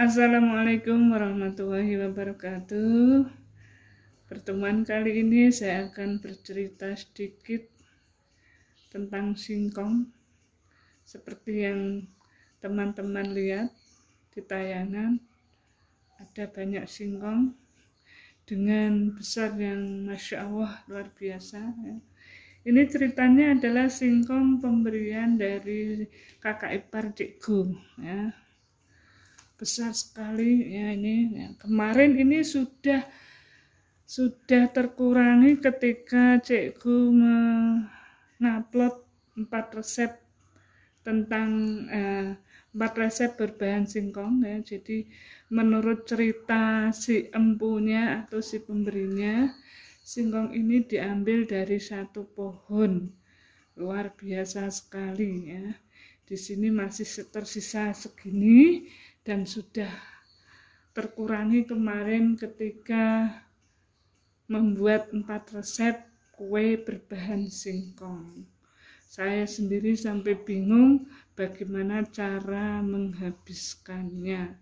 Assalamualaikum warahmatullahi wabarakatuh. Pertemuan kali ini saya akan bercerita sedikit tentang singkong seperti yang teman-teman lihat di tayangan ada banyak singkong dengan besar yang masya Allah luar biasa ya. ini ceritanya adalah singkong pemberian dari kakak ipar cikgu ya besar sekali ya ini ya, kemarin ini sudah sudah terkurangi ketika cikgu mengupload empat resep tentang eh, resep berbahan singkong ya jadi menurut cerita si empunya atau si pemberinya singkong ini diambil dari satu pohon luar biasa sekali ya di sini masih tersisa segini dan sudah terkurangi kemarin ketika membuat empat resep kue berbahan singkong. Saya sendiri sampai bingung bagaimana cara menghabiskannya.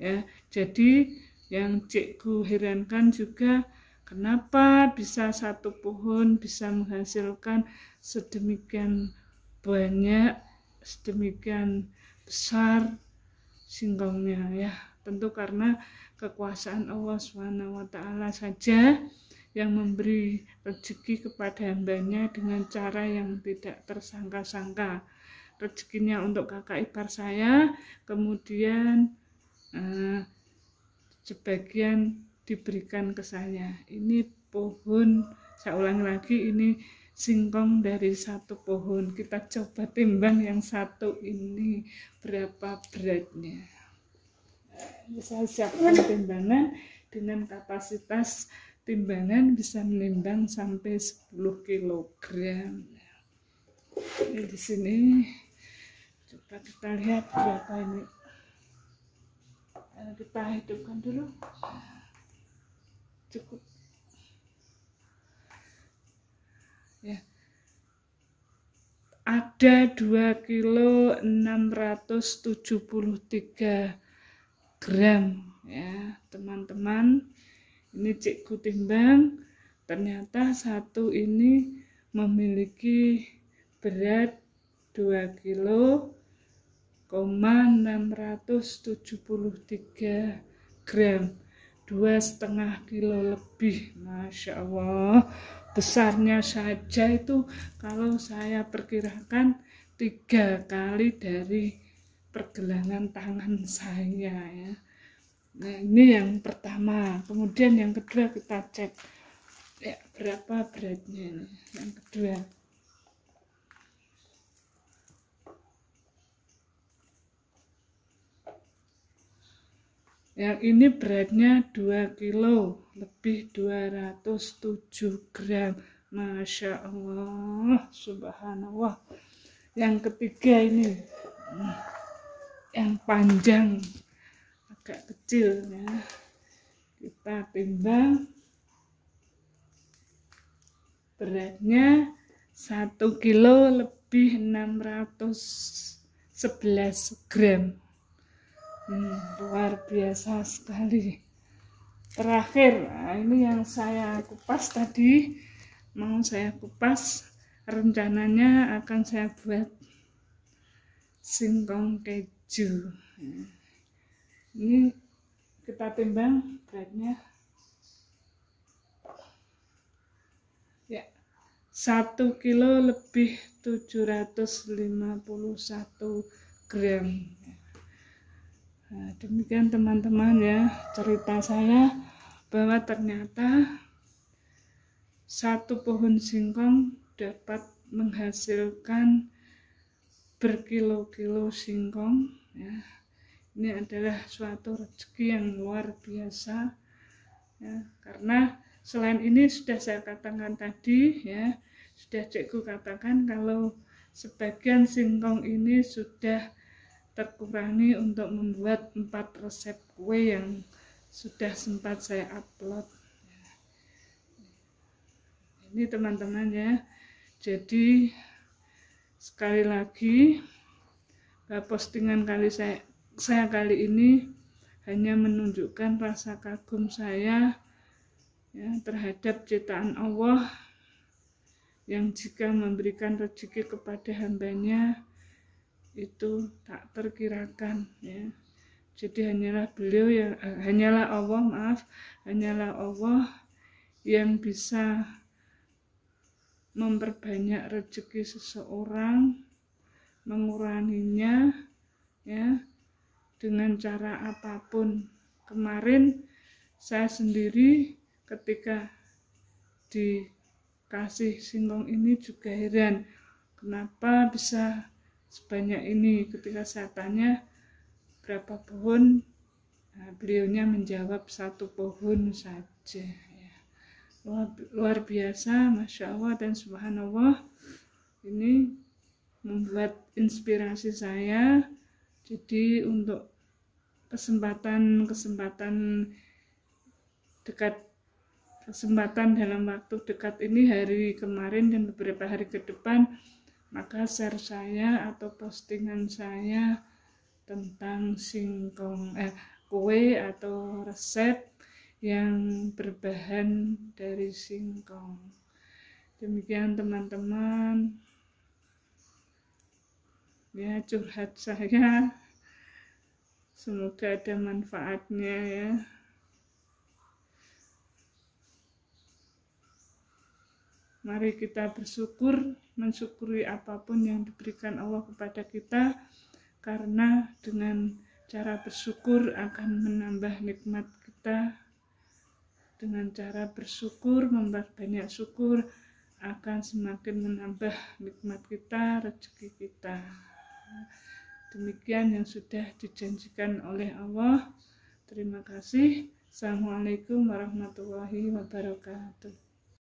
Ya, jadi yang cikgu herankan juga kenapa bisa satu pohon bisa menghasilkan sedemikian banyak, sedemikian besar singkongnya ya tentu karena kekuasaan Allah Swt saja yang memberi rezeki kepada hambanya dengan cara yang tidak tersangka-sangka rezekinya untuk kakak ipar saya kemudian eh, sebagian diberikan ke saya ini pohon saya ulangi lagi ini singkong dari satu pohon kita coba timbang yang satu ini berapa beratnya bisa siapkan timbangan dengan kapasitas timbangan bisa menimbang sampai 10 kg ini di sini coba kita lihat berapa ini kita hidupkan dulu cukup ya ada 2 kilo 673 gram ya teman-teman ini cikgu timbang ternyata satu ini memiliki berat 2 kilo 673 gram dua setengah kilo lebih Masya Allah besarnya saja itu kalau saya perkirakan tiga kali dari pergelangan tangan saya ya nah ini yang pertama kemudian yang kedua kita cek ya berapa beratnya ini yang kedua Yang ini beratnya 2 kilo, lebih 207 gram. Masya Allah, subhanallah. Yang ketiga ini, yang panjang, agak kecil ya. Kita timbang beratnya 1 kilo lebih 611 gram hmm, luar biasa sekali terakhir nah, ini yang saya kupas tadi mau saya kupas rencananya akan saya buat singkong keju ini kita timbang beratnya ya 1 kilo lebih 751 gram Nah, demikian teman-teman ya cerita saya bahwa ternyata satu pohon singkong dapat menghasilkan berkilo-kilo singkong ya. Ini adalah suatu rezeki yang luar biasa ya, karena selain ini sudah saya katakan tadi ya sudah cekku katakan kalau sebagian singkong ini sudah terkurangi untuk membuat empat resep kue yang sudah sempat saya upload ini teman-teman ya jadi sekali lagi eh, postingan kali saya saya kali ini hanya menunjukkan rasa kagum saya ya, terhadap ciptaan Allah yang jika memberikan rezeki kepada hambanya itu tak terkirakan ya jadi hanyalah beliau yang eh, hanyalah Allah maaf hanyalah Allah yang bisa memperbanyak rezeki seseorang menguranginya ya dengan cara apapun kemarin saya sendiri ketika dikasih singkong ini juga heran kenapa bisa sebanyak ini ketika saya tanya berapa pohon nah, beliaunya menjawab satu pohon saja ya. luar, luar biasa masya Allah dan subhanallah ini membuat inspirasi saya jadi untuk kesempatan-kesempatan dekat kesempatan dalam waktu dekat ini hari kemarin dan beberapa hari ke depan maka share saya atau postingan saya tentang singkong eh kue atau resep yang berbahan dari singkong. Demikian teman-teman. Ya curhat saya. Semoga ada manfaatnya ya. Mari kita bersyukur mensyukuri apapun yang diberikan Allah kepada kita karena dengan cara bersyukur akan menambah nikmat kita dengan cara bersyukur memperbanyak syukur akan semakin menambah nikmat kita rezeki kita demikian yang sudah dijanjikan oleh Allah terima kasih Assalamualaikum warahmatullahi wabarakatuh